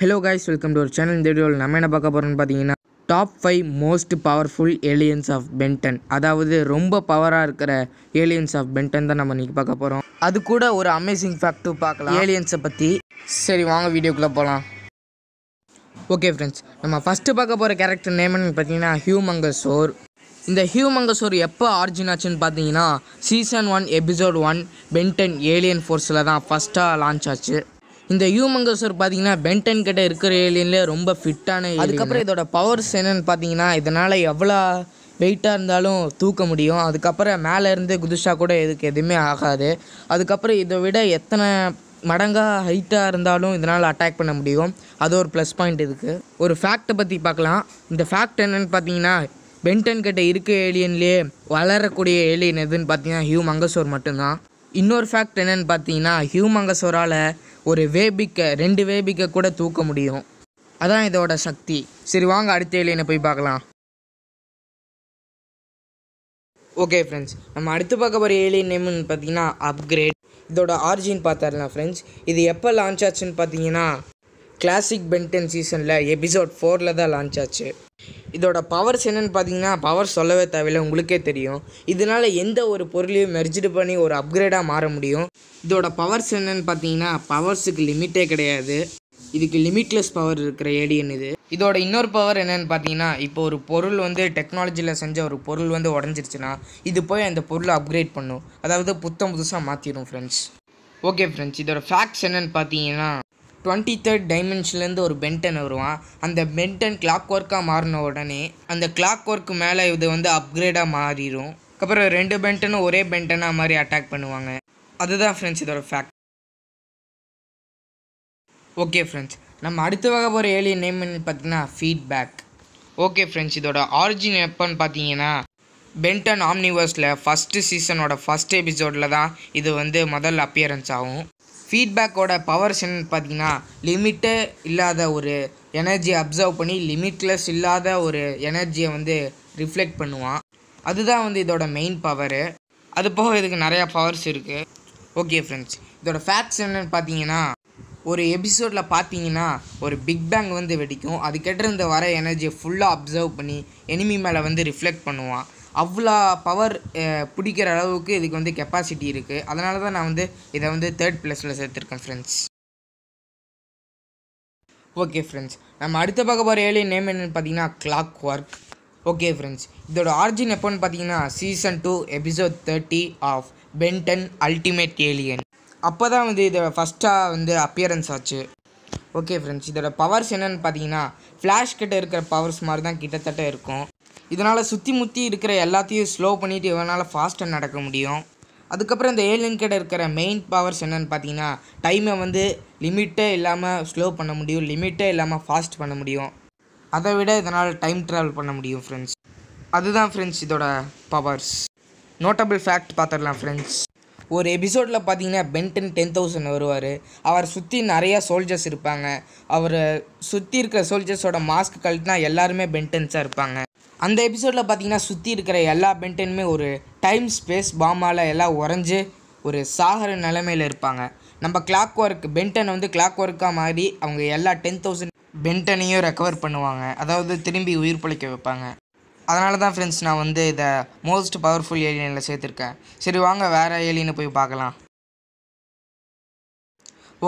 hello guys welcome to ஒரு channel இந்த வீடியோவில் நம்ம என்ன பார்க்க போகிறோம்னு பார்த்தீங்கன்னா top five most powerful aliens of Ben Ten அதாவது ரொம்ப பவராக இருக்கிற ஏலியன்ஸ் ஆஃப் பென்டன் தான் நம்ம இன்றைக்கி பார்க்க போகிறோம் அது கூட ஒரு அமேசிங் ஃபேக்ட்டும் பார்க்கலாம் ஏலியன்ஸை பற்றி சரி வாங்க வீடியோக்குள்ளே போகலாம் ஓகே ஃப்ரெண்ட்ஸ் நம்ம ஃபஸ்ட்டு பார்க்க போகிற கேரக்டர் நேம்னு பார்த்தீங்கன்னா ஹியூமங்கசோர் இந்த ஹியூ மங்கசோர் எப்போ ஆரிஜின் ஆச்சுன்னு பார்த்தீங்கன்னா season one episode one Ben Ten alien ஃபோர்ஸில் தான் ஃபஸ்ட்டாக லான்ச் ஆச்சு இந்த ஹியூமங்கசர் பார்த்தீங்கன்னா பென்டன் கிட்ட இருக்கிற ஏலியன்ல ரொம்ப ஃபிட்டான அதுக்கப்புறம் இதோட பவர்ஸ் என்னன்னு பார்த்தீங்கன்னா இதனால் எவ்வளோ வெயிட்டாக இருந்தாலும் தூக்க முடியும் அதுக்கப்புறம் மேலே இருந்து குதிஷா கூட எதுக்கு எதுவுமே ஆகாது அதுக்கப்புறம் இதை விட எத்தனை மடங்காக ஹைட்டாக இருந்தாலும் இதனால் அட்டாக் பண்ண முடியும் அது ஒரு ப்ளஸ் பாயிண்ட் இதுக்கு ஒரு ஃபேக்டை பற்றி பார்க்கலாம் இந்த ஃபேக்ட் என்னென்னு பார்த்தீங்கன்னா பென்டன் கிட்ட இருக்க ஏலியன்லேயே வளரக்கூடிய ஏலியன் எதுன்னு பார்த்தீங்கன்னா ஹியூ மங்கசோர் மட்டும்தான் இன்னொரு ஃபேக்ட் என்னென்னு பார்த்தீங்கன்னா ஹியூ மங்கசோரால் ஒரு வேபிக்கை ரெண்டு வேபிக்கை கூட தூக்க முடியும் அதான் இதோட சக்தி சரி வாங்க அடுத்த ஏழியனை போய் பார்க்கலாம் ஓகே ஃப்ரெண்ட்ஸ் நம்ம அடுத்து பார்க்க போகிற ஏலியன் நேம்னு பார்த்தீங்கன்னா அப்கிரேட் இதோட ஆர்ஜின் பார்த்தாருலாம் ஃப்ரெண்ட்ஸ் இது எப்போ லான்ச் ஆச்சுன்னு பார்த்தீங்கன்னா கிளாசிக் பென்டன் சீசனில் எபிசோட் ஃபோரில் தான் லான்ச் ஆச்சு இதோட பவர்ஸ் என்னென்னு பார்த்தீங்கன்னா பவர் சொல்லவே தேவையில்லை உங்களுக்கே தெரியும் இதனால் எந்த ஒரு பொருளையும் மெர்ஜிடு பண்ணி ஒரு அப்கிரேடாக மாற முடியும் இதோட பவர்ஸ் என்னென்னு பார்த்தீங்கன்னா பவர்ஸுக்கு லிமிட்டே கிடையாது இதுக்கு லிமிட்லெஸ் பவர் இருக்கிற ஏடியன் இது இதோட இன்னொரு பவர் என்னென்னு பார்த்தீங்கன்னா இப்போ ஒரு பொருள் வந்து டெக்னாலஜியில் செஞ்ச ஒரு பொருள் வந்து உடஞ்சிருச்சுன்னா இது போய் அந்த பொருளை அப்கிரேட் பண்ணும் அதாவது புத்தம் புதுசாக மாற்றிடும் ஃப்ரெண்ட்ஸ் ஓகே ஃப்ரெண்ட்ஸ் இதோட ஃபேக்ட்ஸ் என்னென்னு பார்த்தீங்கன்னா டுவெண்ட்டி தேர்ட் டைமென்ஷன்லேருந்து ஒரு பென்டன் வருவான் அந்த பென்டன் கிளாக் ஒர்க்காக மாறின உடனே அந்த கிளாக் ஒர்க்கு மேலே இது வந்து அப்கிரேடாக மாறிடும் அதுக்கப்புறம் ரெண்டு பென்டனும் ஒரே பென்டனாக மாதிரி அட்டாக் பண்ணுவாங்க அதுதான் ஃப்ரெண்ட்ஸ் இதோட ஃபேக்ட் ஓகே ஃப்ரெண்ட்ஸ் நம்ம அடுத்த வகை போகிற ஏழிய நேம் பார்த்தீங்கன்னா ஃபீட்பேக் ஓகே ஃப்ரெண்ட்ஸ் இதோட ஆரிஜின் எப்போன்னு பார்த்தீங்கன்னா பென்டன் ஆம்னிவர்ஸில் ஃபஸ்ட்டு சீசனோட ஃபஸ்ட் எபிசோடில் தான் இது வந்து முதல் அப்பியரன்ஸ் ஆகும் ஃபீட்பேக்கோட பவர்ஸ்ன்னு பார்த்தீங்கன்னா லிமிட்டே இல்லாத ஒரு எனர்ஜியை அப்சர்வ் பண்ணி லிமிட்லெஸ் இல்லாத ஒரு எனர்ஜியை வந்து ரிஃப்ளெக்ட் பண்ணுவான் அதுதான் வந்து இதோட மெயின் பவரு அது போக இதுக்கு நிறையா பவர்ஸ் இருக்குது ஓகே ஃப்ரெண்ட்ஸ் இதோட ஃபேக்ட்ஸ் என்னென்னு பார்த்தீங்கன்னா ஒரு எபிசோடில் பார்த்தீங்கன்னா ஒரு பிக் பேங் வந்து வெடிக்கும் அதுக்கிட்ட இருந்து வர எனர்ஜியை ஃபுல்லாக அப்சர்வ் பண்ணி எனிமி மேலே வந்து ரிஃப்ளெக்ட் பண்ணுவான் அவ்வளோ பவர் பிடிக்கிற அளவுக்கு இதுக்கு வந்து கெப்பாசிட்டி இருக்குது அதனால தான் நான் வந்து இதை வந்து தேர்ட் ப்ளஸில் சேர்த்துருக்கேன் ஃப்ரெண்ட்ஸ் ஓகே ஃப்ரெண்ட்ஸ் நம்ம அடுத்த பார்க்க போகிற ஏழு நேம் என்னென்னு பார்த்தீங்கன்னா கிளாக் ஒர்க் ஓகே ஃப்ரெண்ட்ஸ் இதோட ஆர்ஜின் எப்போன்னு பார்த்தீங்கன்னா season two episode thirty of Ben Ten Ultimate Alien அப்போ தான் வந்து இதோட ஃபஸ்ட்டாக வந்து அப்பியரன்ஸ் ஆச்சு ஓகே ஃப்ரெண்ட்ஸ் இதோட பவர்ஸ் என்னென்னு பார்த்தீங்கன்னா ஃப்ளாஷ் கிட்ட இருக்கிற பவர்ஸ் மாதிரி தான் கிட்டத்தட்ட இருக்கும் இதனால் சுற்றி முற்றி இருக்கிற எல்லாத்தையும் ஸ்லோ பண்ணிவிட்டு இவனால் ஃபாஸ்ட்டாக நடக்க முடியும் அதுக்கப்புறம் இந்த ஏலியன் கிட்ட இருக்கிற மெயின் பவர்ஸ் என்னென்னு பார்த்தீங்கன்னா டைமை வந்து லிமிட்டே இல்லாமல் ஸ்லோ பண்ண முடியும் லிமிட்டே இல்லாமல் ஃபாஸ்ட் பண்ண முடியும் அதை விட இதனால் டைம் ட்ராவல் பண்ண முடியும் ஃப்ரெண்ட்ஸ் அதுதான் ஃப்ரெண்ட்ஸ் இதோட பவர்ஸ் நோட்டபிள் ஃபேக்ட் பார்த்துடலாம் ஃப்ரெண்ட்ஸ் ஒரு எபிசோடில் பார்த்தீங்கன்னா பென்டன் டென் தௌசண்ட் வருவார் அவரை சுற்றி நிறையா சோல்ஜர்ஸ் இருப்பாங்க அவரை சுற்றி இருக்கிற சோல்ஜர்ஸோட மாஸ்க் கழட்டினா எல்லாருமே பென்டன்ஸாக இருப்பாங்க அந்த எபிசோடில் பார்த்தீங்கன்னா சுற்றி இருக்கிற எல்லா பென்டனுமே ஒரு டைம் ஸ்பேஸ் பாமால் எல்லாம் உறைஞ்சி ஒரு சாகர நிலைமையில் இருப்பாங்க நம்ம கிளாக் ஒர்க் பென்டனை வந்து கிளாக் ஒர்க்காக மாறி அவங்க எல்லா டென் தௌசண்ட் பென்டனையும் ரெக்கவர் பண்ணுவாங்க அதாவது திரும்பி உயிர் பிழைக்க வைப்பாங்க அதனால தான் ஃப்ரெண்ட்ஸ் நான் வந்து இதை மோஸ்ட் பவர்ஃபுல் ஏலியனில் சேர்த்துருக்கேன் சரி வாங்க வேறு ஏலியனை போய் பார்க்கலாம்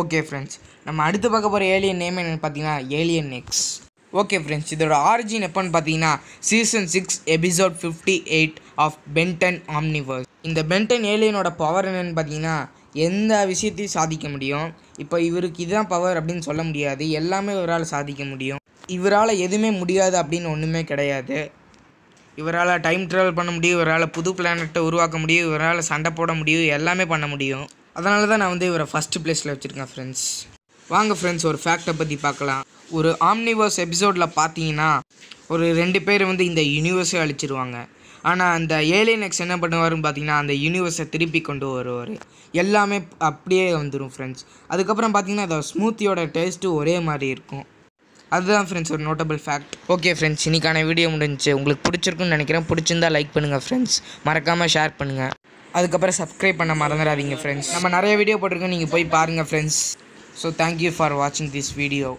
ஓகே ஃப்ரெண்ட்ஸ் நம்ம அடுத்து பார்க்க போகிற ஏலியன் நேம் என்னென்னு பார்த்தீங்கன்னா ஏலியன் எக்ஸ் ஓகே ஃப்ரெண்ட்ஸ் இதோட ஆரிஜின் எப்போன்னு பார்த்தீங்கன்னா season six episode fifty eight of Ben Ten Omniverse இந்த பென்டன் ஏலியனோட பவர் என்னென்னு பார்த்தீங்கன்னா எந்த விஷயத்தையும் சாதிக்க முடியும் இப்போ இவருக்கு இதுதான் பவர் அப்படின்னு சொல்ல முடியாது எல்லாமே இவரால் சாதிக்க முடியும் இவரால் எதுவுமே முடியாது அப்படின்னு ஒன்றுமே கிடையாது இவரால் டைம் ட்ராவல் பண்ண முடியும் இவரால் புது பிளானட்டை உருவாக்க முடியும் இவரால் சண்டை போட முடியும் எல்லாமே பண்ண முடியும் அதனால தான் நான் வந்து இவரை ஃபஸ்ட்டு பிளேஸில் வச்சுருக்கேன் ஃப்ரெண்ட்ஸ் வாங்க ஃப்ரெண்ட்ஸ் ஒரு ஃபேக்டை பற்றி பார்க்கலாம் ஒரு ஆம்னிவர்ஸ் எபிசோடில் பார்த்தீங்கன்னா ஒரு ரெண்டு பேர் வந்து இந்த யூனிவர்ஸை அழிச்சிருவாங்க ஆனால் அந்த ஏலியன் எக்ஸ் என்ன பண்ணுவாருன்னு பார்த்தீங்கன்னா அந்த யூனிவர்ஸை திருப்பி கொண்டு வருவார் எல்லாமே அப்படியே வந்துடும் ஃப்ரெண்ட்ஸ் அதுக்கப்புறம் பார்த்தீங்கன்னா அதை ஸ்மூத்தியோட டேஸ்ட்டு ஒரே மாதிரி இருக்கும் அதுதான் ஃப்ரெண்ட்ஸ் ஒரு நோட்டபிள் ஃபேக்ட் ஓகே ஃப்ரெண்ட்ஸ் இன்றைக்கான வீடியோ முடிஞ்சிச்சு உங்களுக்கு பிடிச்சிருக்குன்னு நினைக்கிறேன் பிடிச்சிருந்தா லைக் பண்ணுங்கள் ஃப்ரெண்ட்ஸ் மறக்காமல் ஷேர் பண்ணுங்கள் அதுக்கப்புறம் சப்ஸ்கிரைப் பண்ண மறந்துடாதீங்க ஃப்ரெண்ட்ஸ் நம்ம நிறைய வீடியோ போட்டிருக்கோம் நீங்கள் போய் பாருங்கள் ஃப்ரெண்ட்ஸ் ஸோ தேங்க்யூ ஃபார் வாட்சிங் திஸ் வீடியோ